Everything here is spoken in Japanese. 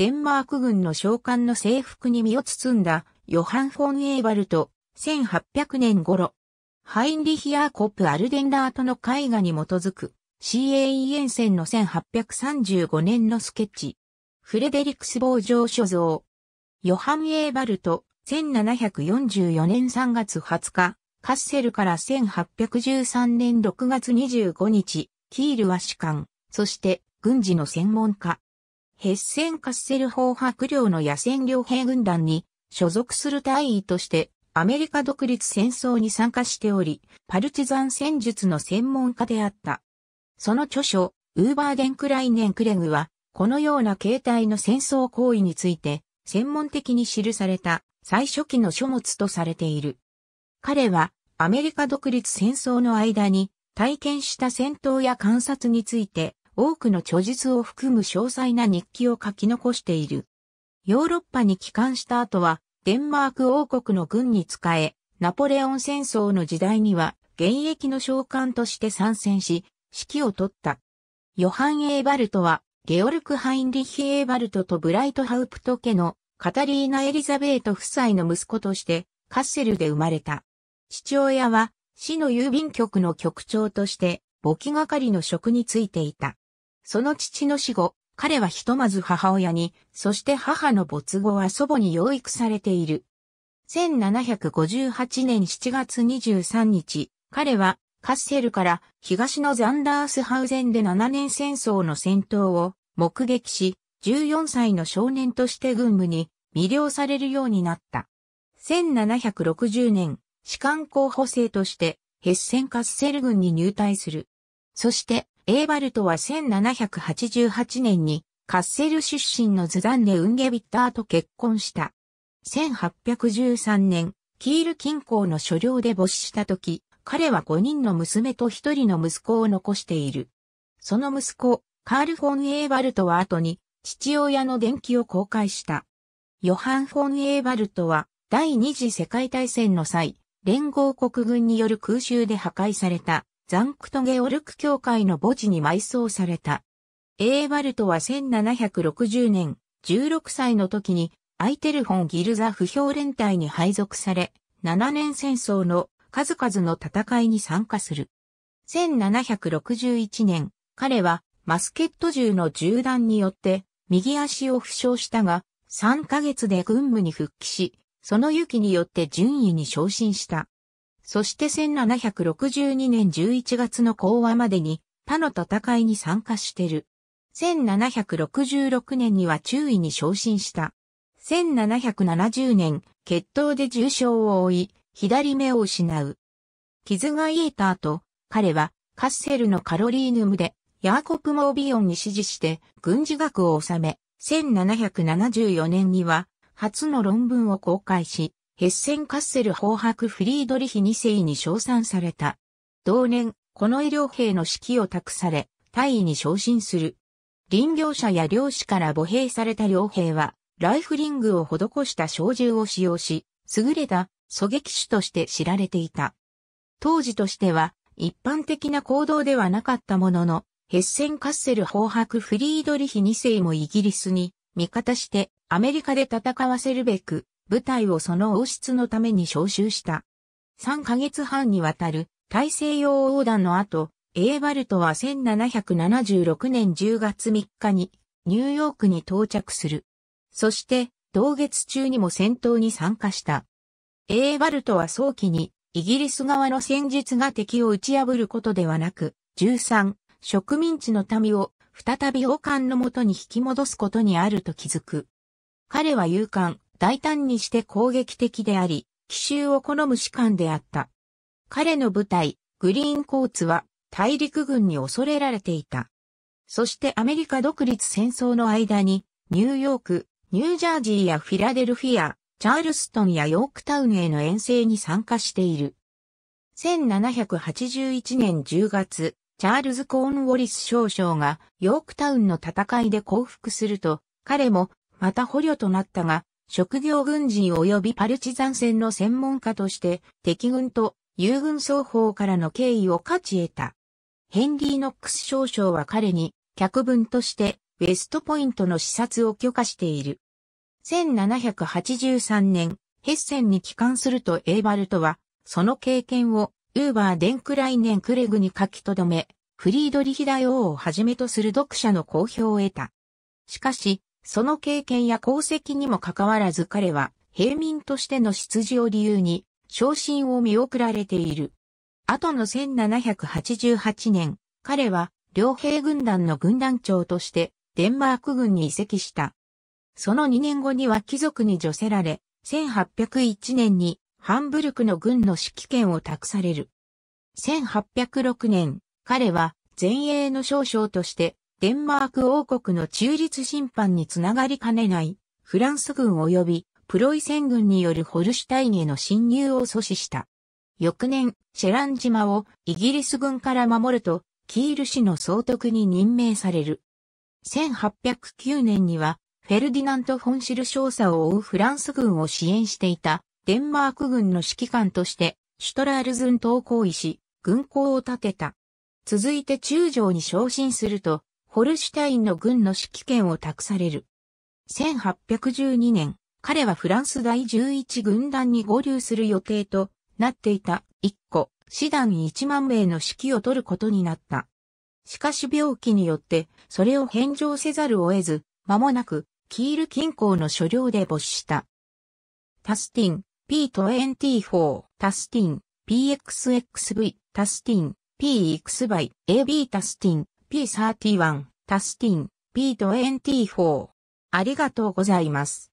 デンマーク軍の将官の制服に身を包んだヨハン・フォン・エーバルト、1800年頃、ハインリヒアーコップ・アルデンダートの絵画に基づく CAE 沿線の1835年のスケッチ、フレデリクス防城所蔵、ヨハン・エーバルト、1744年3月20日、カッセルから1813年6月25日、キールは士官、そして軍事の専門家。ヘッセンカッセル法白領の野戦両兵軍団に所属する大尉としてアメリカ独立戦争に参加しており、パルチザン戦術の専門家であった。その著書、ウーバーデンクライネンクレグは、このような形態の戦争行為について、専門的に記された最初期の書物とされている。彼は、アメリカ独立戦争の間に体験した戦闘や観察について、多くの著述を含む詳細な日記を書き残している。ヨーロッパに帰還した後は、デンマーク王国の軍に仕え、ナポレオン戦争の時代には、現役の将官として参戦し、指揮を取った。ヨハン・エーバルトは、ゲオルク・ハインリヒ・エーバルトとブライトハウプト家のカタリーナ・エリザベート夫妻の息子として、カッセルで生まれた。父親は、市の郵便局の局長として、簿記係の職に就いていた。その父の死後、彼はひとまず母親に、そして母の没後は祖母に養育されている。1758年7月23日、彼はカッセルから東のザンダースハウゼンで7年戦争の戦闘を目撃し、14歳の少年として軍務に魅了されるようになった。1760年、士官候補生としてヘッセンカッセル軍に入隊する。そして、エーバルトは1788年にカッセル出身のズダンネ・ウンゲビッターと結婚した。1813年、キール近郊の所領で没した時、彼は5人の娘と1人の息子を残している。その息子、カール・フォン・エーバルトは後に父親の伝記を公開した。ヨハン・フォン・エーバルトは第二次世界大戦の際、連合国軍による空襲で破壊されたザンクトゲオルク教会の墓地に埋葬された。エーバルトは1760年、16歳の時にアイテルホン・ギルザ不評連隊に配属され、7年戦争の数々の戦いに参加する。1761年、彼はマスケット銃の銃弾によって右足を負傷したが、3ヶ月で軍務に復帰し、その勇気によって順位に昇進した。そして1762年11月の講和までに他の戦いに参加してる。1766年には中尉に昇進した。1770年、決闘で重傷を負い、左目を失う。傷が癒えた後、彼はカッセルのカロリーヌムでヤーコプ・モービオンに指示して軍事学を収め、1774年には初の論文を公開し、ヘッセンカッセル法白フリードリヒ2世に称賛された。同年、この医療兵の指揮を託され、大尉に昇進する。林業者や漁師から母兵された両兵は、ライフリングを施した小銃を使用し、優れた狙撃手として知られていた。当時としては、一般的な行動ではなかったものの、ヘッセンカッセル法白フリードリヒ2世もイギリスに味方してアメリカで戦わせるべく部隊をその王室のために招集した。3ヶ月半にわたる大西洋横断の後、エーバルトは1776年10月3日にニューヨークに到着する。そして同月中にも戦闘に参加した。エーバルトは早期にイギリス側の戦術が敵を打ち破ることではなく、13、植民地の民を再び王冠のもとに引き戻すことにあると気づく。彼は勇敢、大胆にして攻撃的であり、奇襲を好む士官であった。彼の部隊、グリーンコーツは大陸軍に恐れられていた。そしてアメリカ独立戦争の間に、ニューヨーク、ニュージャージーやフィラデルフィア、チャールストンやヨークタウンへの遠征に参加している。1781年10月、チャールズ・コーン・ウォリス少将がヨークタウンの戦いで降伏すると、彼もまた捕虜となったが、職業軍人及びパルチザン戦の専門家として敵軍と友軍双方からの敬意を勝ち得た。ヘンリー・ノックス少将は彼に脚分としてウェストポイントの視察を許可している。1783年、ヘッセンに帰還するとエーバルトは、その経験をウーバー・デンクライネン・クレグに書き留め、フリードリヒ大王をはじめとする読者の好評を得た。しかし、その経験や功績にもかかわらず彼は、平民としての出自を理由に、昇進を見送られている。後の1788年、彼は、両兵軍団の軍団長として、デンマーク軍に移籍した。その2年後には貴族に除せられ、1801年に、ハンブルクの軍の指揮権を託される。1806年、彼は、前衛の少将として、デンマーク王国の中立審判につながりかねない、フランス軍及びプロイセン軍によるホルシュタインへの侵入を阻止した。翌年、シェラン島をイギリス軍から守ると、キール氏の総督に任命される。1809年には、フェルディナント・フォンシル少佐を追うフランス軍を支援していた、デンマーク軍の指揮官として、シュトラールズン島行為し、軍港を建てた。続いて中将に昇進すると、ホルシュタインの軍の指揮権を託される。1812年、彼はフランス第11軍団に合流する予定となっていた1個、師団1万名の指揮を取ることになった。しかし病気によってそれを返上せざるを得ず、間もなくキール近郊の所領で没した。タスティン、P24、タスティン、PXXV、タスティン、PX y AB タスティン、P31、タスティン、P24。ありがとうございます。